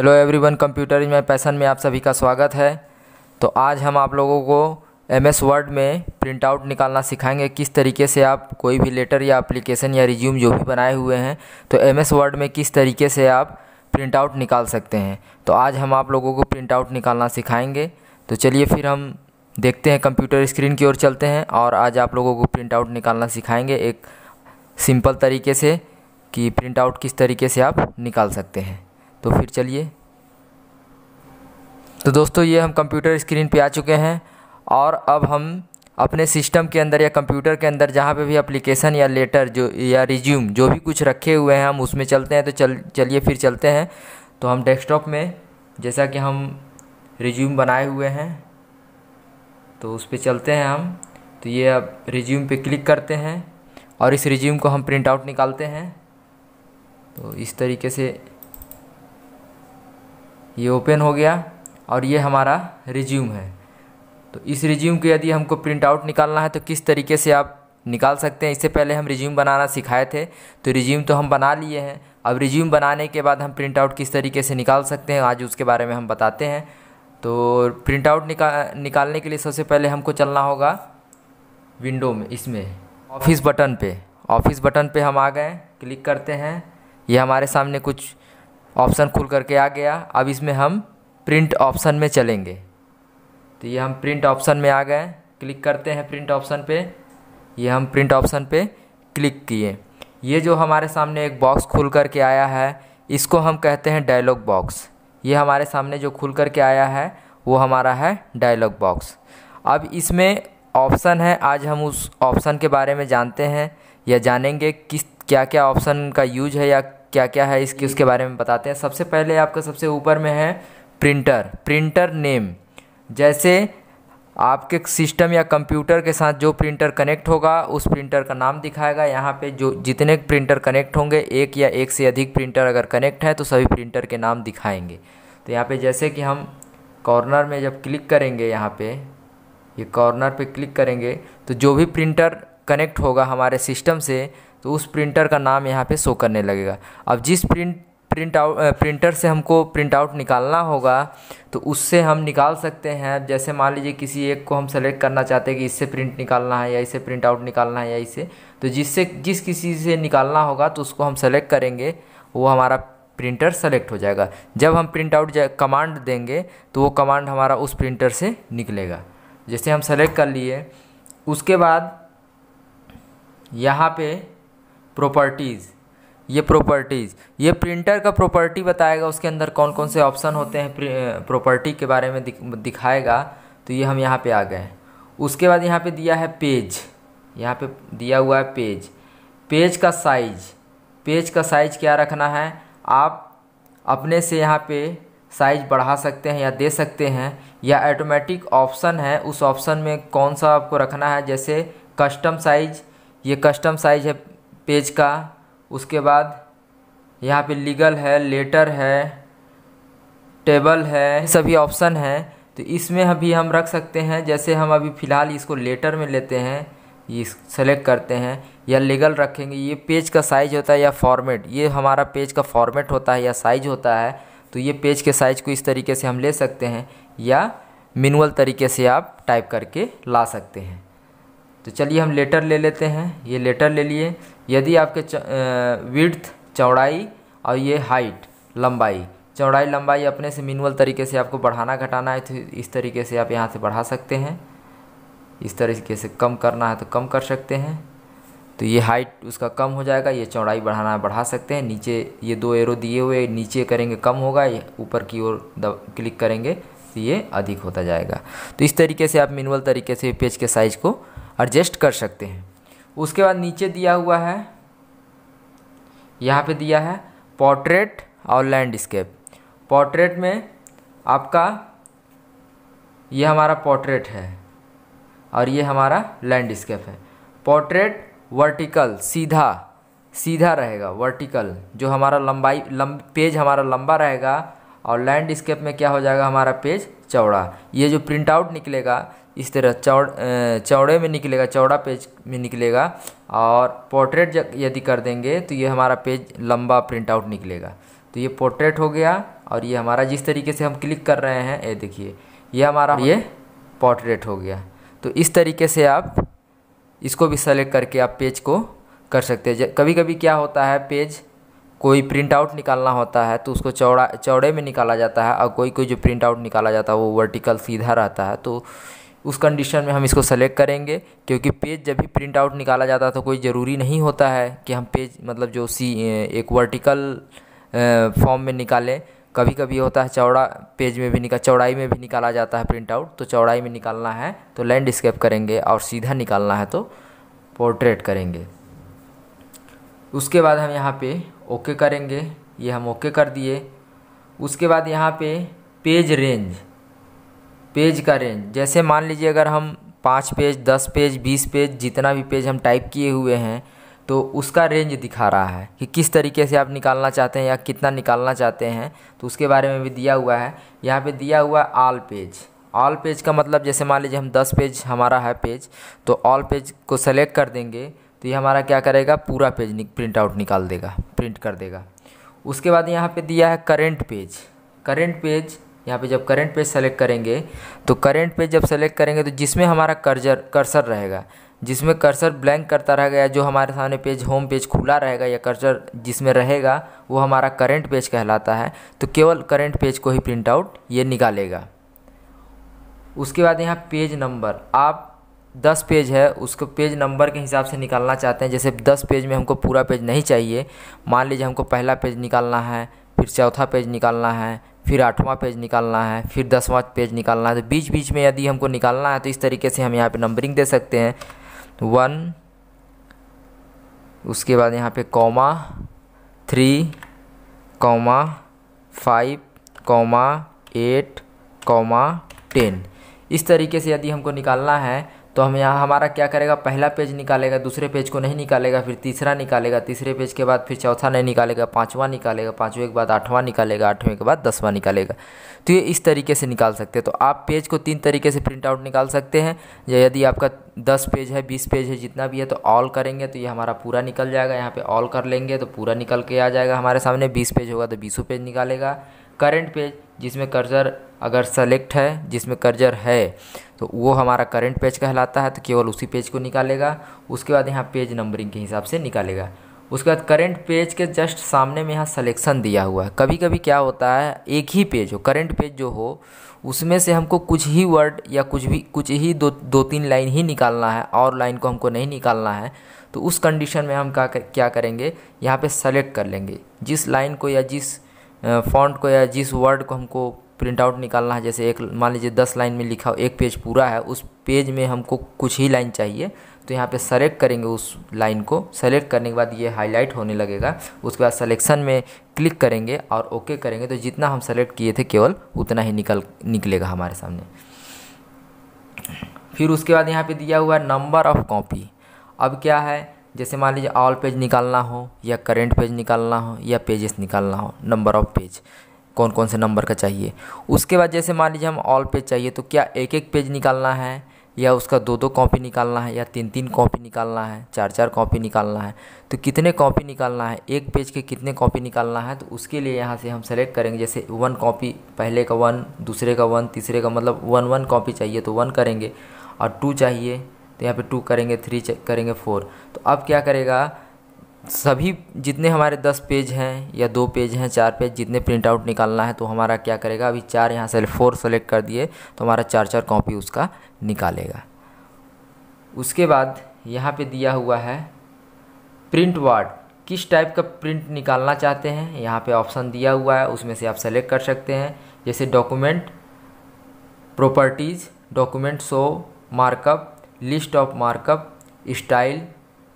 hello everyone computer is my passion में आप सभी का स्वागत है तो आज हम आप लोगों को एम एस वर्ड में प्रिंट आउट निकालना सिखाएंगे किस तरीके से आप कोई भी लेटर या एप्लीकेशन या रिज्यूम जो भी बनाए हुए हैं तो एम एस वर्ड में किस तरीके से आप प्रिंट आउट निकाल सकते हैं तो आज हम आप लोगों को प्रिंट आउट निकालना सिखाएंगे तो चलिए फिर हम देखते हैं कंप्यूटर स्क्रीन की ओर चलते हैं और आज आप लोगों को प्रिंट आउट निकालना सिखाएंगे एक सिंपल तरीके से कि प्रिंट आउट किस तरीके से आप निकाल सकते हैं तो फिर चलिए तो दोस्तों ये हम कंप्यूटर स्क्रीन पे आ चुके हैं और अब हम अपने सिस्टम के अंदर या कंप्यूटर के अंदर जहाँ पे भी एप्लीकेशन या लेटर जो या रिज्यूम जो भी कुछ रखे हुए हैं हम उसमें चलते हैं तो चल चलिए फिर चलते हैं तो हम डेस्कटॉप में जैसा कि हम रिज्यूम बनाए हुए हैं तो उस पर चलते हैं हम तो ये अब रिज्यूम पे क्लिक करते हैं और इस रिज्यूम को हम प्रिंट आउट निकालते हैं तो इस तरीके से ये ओपन हो गया और ये हमारा रिज्यूम है तो इस रिज्यूम के यदि हमको प्रिंट आउट निकालना है तो किस तरीके से आप निकाल सकते हैं इससे पहले हम रिज्यूम बनाना सिखाए थे तो रिज्यूम तो हम बना लिए हैं अब रिज्यूम बनाने के बाद हम प्रिंट आउट किस तरीके से निकाल सकते हैं आज उसके बारे में हम बताते हैं तो प्रिंट आउट निका निकालने के लिए सबसे पहले हमको चलना होगा विंडो में इसमें ऑफिस बटन पे ऑफिस बटन पे हम आ गए क्लिक करते हैं ये हमारे सामने कुछ ऑप्शन खुल करके आ गया अब इसमें हम प्रिंट ऑप्शन में चलेंगे तो ये हम प्रिंट ऑप्शन में आ गए क्लिक करते हैं प्रिंट ऑप्शन पे ये हम प्रिंट ऑप्शन पे क्लिक किए ये जो हमारे सामने एक बॉक्स खुल करके आया है इसको हम कहते हैं डायलॉग बॉक्स ये हमारे सामने जो खुल करके आया है वो हमारा है डायलॉग बॉक्स अब इसमें ऑप्शन है आज हम उस ऑप्शन के बारे में जानते हैं या जानेंगे किस क्या क्या ऑप्शन का यूज है या क्या क्या है इसके उसके बारे में बताते हैं सबसे पहले आपका सबसे ऊपर में है प्रिंटर प्रिंटर नेम जैसे आपके सिस्टम या कंप्यूटर के साथ जो प्रिंटर कनेक्ट होगा उस प्रिंटर का नाम दिखाएगा यहाँ पे जो जितने प्रिंटर कनेक्ट होंगे एक या एक से अधिक प्रिंटर अगर कनेक्ट है तो सभी प्रिंटर के नाम दिखाएंगे तो यहाँ पे जैसे कि हम कॉर्नर में जब क्लिक करेंगे यहाँ पे ये यह कॉर्नर पे क्लिक करेंगे तो जो भी प्रिंटर कनेक्ट होगा हमारे सिस्टम से तो उस प्रिंटर का नाम यहाँ पे शो करने लगेगा अब जिस प्रिंट प्रिंट आउट प्रिंटर से हमको प्रिंट आउट निकालना होगा तो उससे हम निकाल सकते हैं जैसे मान लीजिए किसी एक को हम सेलेक्ट करना चाहते हैं कि इससे प्रिंट निकालना है या इसे प्रिंट आउट निकालना है या इसे तो जिससे जिस किसी से निकालना होगा तो उसको हम सेलेक्ट करेंगे वो हमारा प्रिंटर सेलेक्ट हो जाएगा जब हम प्रिंट आउट कमांड देंगे तो वो कमांड हमारा उस प्रिंटर से निकलेगा जैसे हम सेलेक्ट कर लिए उसके बाद यहाँ पे प्रॉपर्टीज़ ये प्रॉपर्टीज़ ये प्रिंटर का प्रॉपर्टी बताएगा उसके अंदर कौन कौन से ऑप्शन होते हैं प्रॉपर्टी के बारे में दिखाएगा तो ये हम यहाँ पे आ गए उसके बाद यहाँ पे दिया है पेज यहाँ पे दिया हुआ है पेज पेज का साइज पेज का साइज क्या रखना है आप अपने से यहाँ पे साइज बढ़ा सकते हैं या दे सकते हैं या ऑटोमेटिक ऑप्शन है उस ऑप्शन में कौन सा आपको रखना है जैसे कस्टम साइज ये कस्टम साइज है पेज का उसके बाद यहाँ पे लीगल है लेटर है टेबल है सभी ऑप्शन है तो इसमें अभी हम रख सकते हैं जैसे हम अभी फ़िलहाल इसको लेटर में लेते हैं ये सेलेक्ट करते हैं या लीगल रखेंगे ये पेज का साइज होता है या फॉर्मेट ये हमारा पेज का फॉर्मेट होता है या साइज होता है तो ये पेज के साइज को इस तरीके से हम ले सकते हैं या मिनुअल तरीके से आप टाइप करके ला सकते हैं तो चलिए हम लेटर ले लेते हैं ये लेटर ले लिए यदि आपके विड्थ चौड़ाई और ये हाइट लंबाई चौड़ाई लंबाई अपने से मिनुअल तरीके से आपको बढ़ाना घटाना है तो इस तरीके से आप यहाँ से बढ़ा सकते हैं इस तरीके से कम करना है तो कम कर सकते हैं तो ये हाइट उसका कम हो जाएगा ये चौड़ाई बढ़ाना है बढ़ा सकते हैं नीचे ये दो एरो दिए हुए नीचे करेंगे कम होगा ये ऊपर की ओर क्लिक करेंगे तो ये अधिक होता जाएगा तो इस तरीके से आप मिनुअल तरीके से पेज के साइज़ को एडजस्ट कर सकते हैं उसके बाद नीचे दिया हुआ है यहाँ पे दिया है पोर्ट्रेट और लैंडस्केप पोर्ट्रेट में आपका ये हमारा पोर्ट्रेट है और ये हमारा लैंडस्केप है पोर्ट्रेट वर्टिकल सीधा सीधा रहेगा वर्टिकल जो हमारा लंबाई लंब पेज हमारा लंबा रहेगा और लैंडस्केप में क्या हो जाएगा हमारा पेज चौड़ा ये जो प्रिंट आउट निकलेगा इस तरह चौड़ चौड़े में निकलेगा चौड़ा पेज में निकलेगा और पोर्ट्रेट यदि कर देंगे तो ये हमारा पेज लंबा प्रिंट आउट निकलेगा तो ये पोर्ट्रेट हो गया और ये हमारा जिस तरीके से हम क्लिक कर रहे हैं ये देखिए ये हमारा ये पोर्ट्रेट हो गया तो इस तरीके से आप इसको भी सेलेक्ट करके आप पेज को कर सकते हैं कभी कभी क्या होता है पेज कोई प्रिंट आउट निकालना होता है तो उसको चौड़ा चौड़े में निकाला जाता है और कोई कोई जो प्रिंट आउट निकाला जाता है वो वर्टिकल सीधा रहता है तो उस कंडीशन में हम इसको सेलेक्ट करेंगे क्योंकि पेज जब भी प्रिंट आउट निकाला जाता है तो कोई ज़रूरी नहीं होता है कि हम पेज मतलब जो सी एक वर्टिकल फॉर्म में निकालें कभी कभी होता है चौड़ा पेज में भी निकाल चौड़ाई में भी निकाला जाता है प्रिंट आउट तो चौड़ाई में निकालना है तो लैंडस्केप करेंगे और सीधा निकालना है तो पोर्ट्रेट करेंगे उसके बाद हम यहाँ पे ओके करेंगे ये हम ओके कर दिए उसके बाद यहाँ पे पेज रेंज पेज का रेंज जैसे मान लीजिए अगर हम पाँच पेज दस पेज बीस पेज जितना भी पेज हम टाइप किए हुए हैं तो उसका रेंज दिखा रहा है कि किस तरीके से आप निकालना चाहते हैं या कितना निकालना चाहते हैं तो उसके बारे में भी दिया हुआ है यहाँ पे दिया हुआ है ऑल पेज ऑल पेज का मतलब जैसे मान लीजिए हम दस पेज हमारा है पेज तो ऑल पेज को सेलेक्ट कर देंगे तो ये हमारा क्या करेगा पूरा पेज नि, प्रिंट आउट निकाल देगा प्रिंट कर देगा उसके बाद यहाँ पर दिया है करेंट पेज करेंट पेज यहाँ पे जब करंट पेज सेलेक्ट करेंगे तो करंट पेज जब सेलेक्ट करेंगे तो जिसमें हमारा कर्जर कर्सर रहेगा जिसमें कर्सर ब्लैंक करता रहेगा या जो हमारे सामने पेज होम पेज खुला रहेगा या कर्सर जिसमें रहेगा वो हमारा करंट पेज कहलाता है तो केवल करंट पेज को ही प्रिंट आउट ये निकालेगा उसके बाद यहाँ पेज नंबर आप दस पेज है उसको पेज नंबर के हिसाब से निकालना चाहते हैं जैसे दस पेज में हमको पूरा पेज नहीं चाहिए मान लीजिए हमको पहला पेज निकालना है फिर चौथा पेज निकालना है फिर आठवां पेज निकालना है फिर दसवां पेज निकालना है तो बीच बीच में यदि हमको निकालना है तो इस तरीके से हम यहाँ पे नंबरिंग दे सकते हैं वन तो उसके बाद यहाँ पे comma three comma five comma eight comma ten इस तरीके से यदि हमको निकालना है तो हम यहाँ हमारा क्या करेगा पहला पेज निकालेगा दूसरे पेज को नहीं निकालेगा फिर तीसरा निकालेगा तीसरे पेज के बाद फिर चौथा नहीं निकालेगा पाँचवा निकालेगा पाँचवें के बाद आठवां निकालेगा आठवें के बाद दसवां निकालेगा तो ये इस तरीके से निकाल सकते हैं तो आप पेज को तीन तरीके से प्रिंट आउट निकाल सकते हैं यदि आपका दस पेज है बीस पेज है जितना भी है तो ऑल करेंगे तो ये हमारा पूरा निकल जाएगा यहाँ पे ऑल कर लेंगे तो पूरा निकल के आ जाएगा हमारे सामने बीस पेज होगा तो बीसों पेज निकालेगा करंट पेज जिसमें कर्जर अगर सेलेक्ट है जिसमें कर्जर है तो वो हमारा करंट पेज कहलाता है तो केवल उसी पेज को निकालेगा उसके बाद यहाँ पेज नंबरिंग के हिसाब से निकालेगा उसके बाद करंट पेज के जस्ट सामने में यहाँ सलेक्शन दिया हुआ है कभी कभी क्या होता है एक ही पेज हो करंट पेज जो हो उसमें से हमको कुछ ही वर्ड या कुछ भी कुछ ही दो दो तीन लाइन ही निकालना है और लाइन को हमको नहीं निकालना है तो उस कंडीशन में हम क्या क्या करेंगे यहाँ पे सेलेक्ट कर लेंगे जिस लाइन को या जिस फॉन्ट को या जिस वर्ड को हमको प्रिंट आउट निकालना है जैसे एक मान लीजिए दस लाइन में लिखा एक पेज पूरा है उस पेज में हमको कुछ ही लाइन चाहिए तो यहाँ पे सेलेक्ट करेंगे उस लाइन को सेलेक्ट करने के बाद ये हाईलाइट होने लगेगा उसके बाद सलेक्शन में क्लिक करेंगे और ओके करेंगे तो जितना हम सेलेक्ट किए थे केवल उतना ही निकल निकलेगा हमारे सामने फिर उसके बाद यहाँ पे दिया हुआ नंबर ऑफ़ कॉपी अब क्या है जैसे मान लीजिए ऑल पेज निकालना हो या करेंट पेज निकालना हो या पेजेस निकालना हो नंबर ऑफ़ पेज कौन कौन से नंबर का चाहिए उसके बाद जैसे मान लीजिए हम ऑल पेज चाहिए तो क्या एक एक पेज निकालना है या उसका दो दो कॉपी निकालना है या तीन तीन कॉपी निकालना है चार चार कॉपी निकालना है तो कितने कॉपी निकालना है एक पेज के कितने कॉपी निकालना है तो उसके लिए यहाँ से हम सेलेक्ट करेंगे जैसे वन कॉपी पहले का वन दूसरे का वन तीसरे का मतलब वन वन कॉपी चाहिए तो वन करेंगे और टू चाहिए तो यहाँ पे टू करेंगे थ्री करेंगे फोर तो अब क्या करेगा सभी जितने हमारे दस पेज हैं या दो पेज हैं चार पेज जितने प्रिंट आउट निकालना है तो हमारा क्या करेगा अभी चार यहाँ से फोर सेलेक्ट कर दिए तो हमारा चार चार कॉपी उसका निकालेगा उसके बाद यहाँ पे दिया हुआ है प्रिंट वार्ड किस टाइप का प्रिंट निकालना चाहते हैं यहाँ पे ऑप्शन दिया हुआ है उसमें से आप सेलेक्ट कर सकते हैं जैसे document properties document show markup list of markup style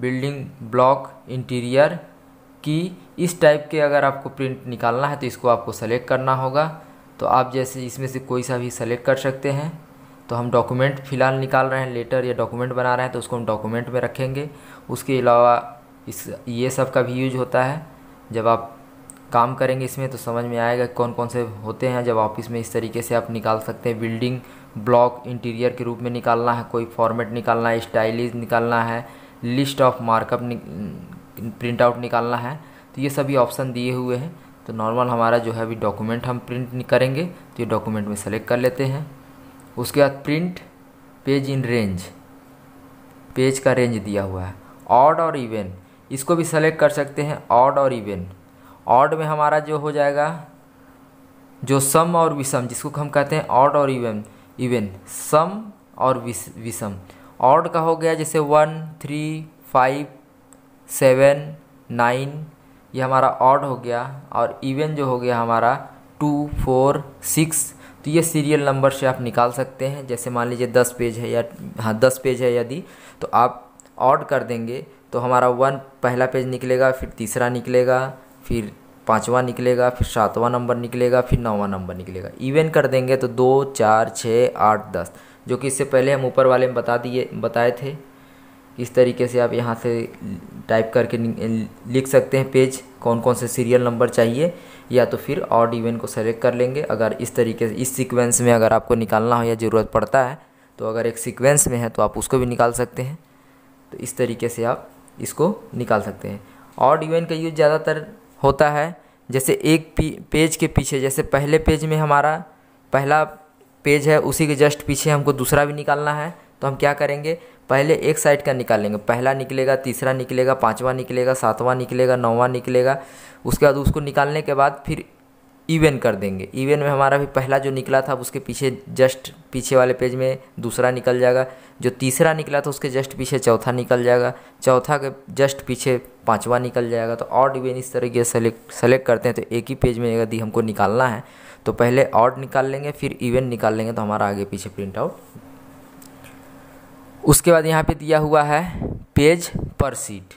building block interior की इस टाइप के अगर आपको प्रिंट निकालना है तो इसको आपको सेलेक्ट करना होगा तो आप जैसे इसमें से कोई सा भी सेलेक्ट कर सकते हैं तो हम डॉक्यूमेंट फ़िलहाल निकाल रहे हैं लेटर या डॉक्यूमेंट बना रहे हैं तो उसको हम डॉक्यूमेंट में रखेंगे उसके अलावा इस ये सब का भी यूज होता है जब आप काम करेंगे इसमें तो समझ में आएगा कौन कौन से होते हैं जब ऑफिस में इस तरीके से आप निकाल सकते हैं बिल्डिंग ब्लॉक इंटीरियर के रूप में निकालना है कोई फॉर्मेट निकालना है स्टाइलिज निकालना है list of markup print out निकालना है तो ये सभी ऑप्शन दिए हुए हैं तो नॉर्मल हमारा जो है अभी डॉक्यूमेंट हम प्रिंट करेंगे तो ये डॉक्यूमेंट में सेलेक्ट कर लेते हैं उसके बाद print page in range page का रेंज दिया हुआ है ऑड और इवेन इसको भी सेलेक्ट कर सकते हैं ऑड और इवेन ऑड में हमारा जो हो जाएगा जो सम और विषम जिसको हम कहते हैं ऑड और इवेंट इवन सम और विषम ऑड का हो गया जैसे one three five seven nine ये हमारा ऑड हो गया और इवन जो हो गया हमारा टू फोर सिक्स तो ये सीरियल नंबर से आप निकाल सकते हैं जैसे मान लीजिए दस पेज है या हाँ दस पेज है यदि तो आप ऑड कर देंगे तो हमारा वन पहला पेज निकलेगा फिर तीसरा निकलेगा फिर पाँचवा निकलेगा फिर सातवां नंबर निकलेगा फिर नौवां नंबर निकलेगा इवन कर देंगे तो दो चार छः आठ दस जो कि इससे पहले हम ऊपर वाले में बता दिए बताए थे इस तरीके से आप यहाँ से टाइप करके लिख सकते हैं पेज कौन कौन से सीरियल नंबर चाहिए या तो फिर ऑड इवन को सेलेक्ट कर लेंगे अगर इस तरीके से इस सीक्वेंस में अगर आपको निकालना हो या ज़रूरत पड़ता है तो अगर एक सीक्वेंस में है तो आप उसको भी निकाल सकते हैं तो इस तरीके से आप इसको निकाल सकते हैं ऑड इवेंट का यूज़ ज़्यादातर होता है जैसे एक पेज के पीछे जैसे पहले पेज में हमारा पहला पेज है उसी के जस्ट पीछे हमको दूसरा भी निकालना है तो हम क्या करेंगे पहले एक साइड का निकालेंगे पहला निकलेगा तीसरा निकलेगा पांचवा निकलेगा सातवां निकलेगा नौवां निकलेगा उसके बाद उसको निकालने के बाद फिर इवन e कर देंगे इवन e में हमारा भी पहला जो निकला था उसके पीछे जस्ट पीछे वाले पेज में दूसरा निकल जाएगा जो तीसरा निकला था उसके जस्ट पीछे चौथा निकल जाएगा चौथा के जस्ट पीछे पाँचवा निकल जाएगा तो ऑड इवेन इस तरीके सेलेक्ट सेलेक्ट करते हैं तो एक ही पेज में यदि हमको निकालना है तो पहले ऑड निकाल लेंगे फिर इवन e निकाल लेंगे तो हमारा आगे पीछे प्रिंट आउट उसके बाद यहाँ पे दिया हुआ है पेज पर सीट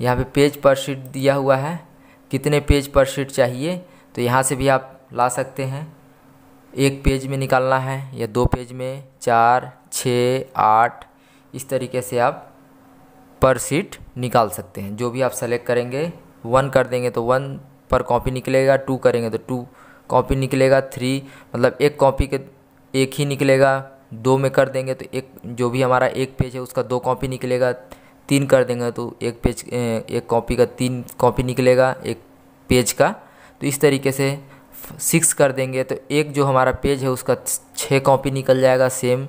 यहाँ पे पेज पर सीट दिया हुआ है कितने पेज पर शीट चाहिए तो यहाँ से भी आप ला सकते हैं एक पेज में निकालना है या दो पेज में चार छः आठ इस तरीके से आप पर सीट निकाल सकते हैं जो भी आप सेलेक्ट करेंगे वन कर देंगे तो वन पर कॉपी निकलेगा टू करेंगे तो टू कॉपी निकलेगा थ्री मतलब एक कॉपी के एक ही निकलेगा दो में कर देंगे तो एक जो भी हमारा एक पेज है उसका दो कॉपी निकलेगा तीन कर देंगे तो एक पेज एक कॉपी का तीन कॉपी निकलेगा एक पेज का तो इस तरीके से सिक्स कर देंगे तो एक जो हमारा पेज है उसका छः कॉपी निकल जाएगा सेम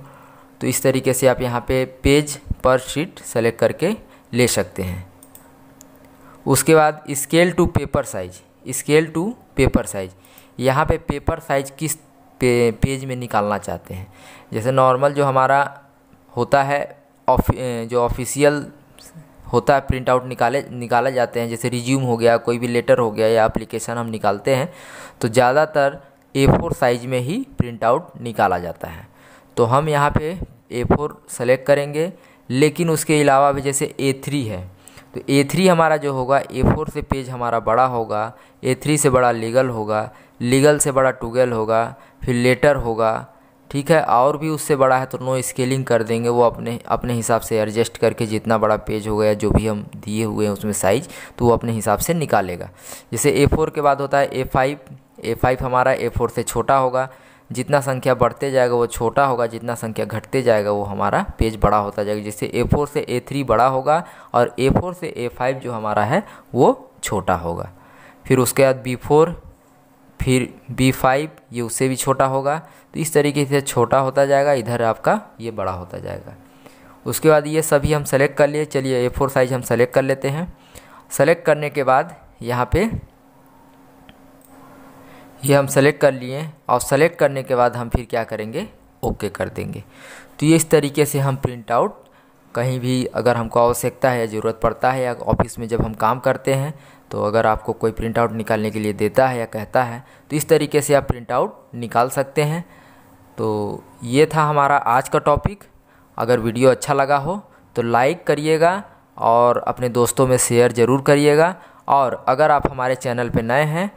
तो इस तरीके से आप यहाँ पे पेज पर शीट सेलेक्ट करके ले सकते हैं उसके बाद scale to paper size scale to paper size यहाँ पे पेपर साइज किस पे, पेज में निकालना चाहते हैं जैसे नॉर्मल जो हमारा होता है ऑफ जो ऑफिशियल होता है प्रिंट आउट निकाले निकाले जाते हैं जैसे रिज्यूम हो गया कोई भी लेटर हो गया या अप्लीकेशन हम निकालते हैं तो ज़्यादातर ए फोर साइज में ही प्रिंट आउट निकाला जाता है तो हम यहाँ पे ए फोर सेलेक्ट करेंगे लेकिन उसके अलावा भी जैसे ए थ्री है तो ए थ्री हमारा जो होगा ए फोर से पेज हमारा बड़ा होगा ए थ्री से बड़ा लीगल होगा लीगल से बड़ा टूगल होगा फिर लेटर होगा ठीक है और भी उससे बड़ा है तो नो स्केलिंग कर देंगे वो अपने अपने हिसाब से एडजस्ट करके जितना बड़ा पेज हो गया जो भी हम दिए हुए हैं उसमें साइज तो वो अपने हिसाब से निकालेगा जैसे ए फोर के बाद होता है ए फाइव ए फाइव हमारा ए फोर से छोटा होगा जितना संख्या बढ़ते जाएगा वो छोटा होगा जितना संख्या घटते जाएगा वो हमारा पेज बड़ा होता जाएगा जैसे ए फोर से ए थ्री बड़ा होगा और ए फोर से ए फाइव जो हमारा है वो छोटा होगा फिर उसके बाद बी फोर फिर B5 ये उससे भी छोटा होगा तो इस तरीके से छोटा होता जाएगा इधर आपका ये बड़ा होता जाएगा उसके बाद ये सभी हम सेलेक्ट कर लिए चलिए ए फोर साइज हम सेलेक्ट कर लेते हैं सेलेक्ट करने के बाद यहाँ पे ये हम सेलेक्ट कर लिए और सेलेक्ट करने के बाद हम फिर क्या करेंगे ओके कर देंगे तो ये इस तरीके से हम प्रिंट आउट कहीं भी अगर हमको आवश्यकता है ज़रूरत पड़ता है या ऑफिस में जब हम काम करते हैं तो अगर आपको कोई प्रिंट आउट निकालने के लिए देता है या कहता है तो इस तरीके से आप प्रिंट आउट निकाल सकते हैं तो ये था हमारा आज का टॉपिक अगर वीडियो अच्छा लगा हो तो लाइक करिएगा और अपने दोस्तों में शेयर ज़रूर करिएगा और अगर आप हमारे चैनल पर नए हैं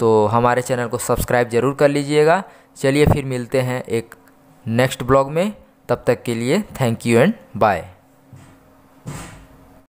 तो हमारे चैनल को सब्सक्राइब ज़रूर कर लीजिएगा चलिए फिर मिलते हैं एक नेक्स्ट ब्लॉग में तब तक के लिए थैंक यू एंड बाय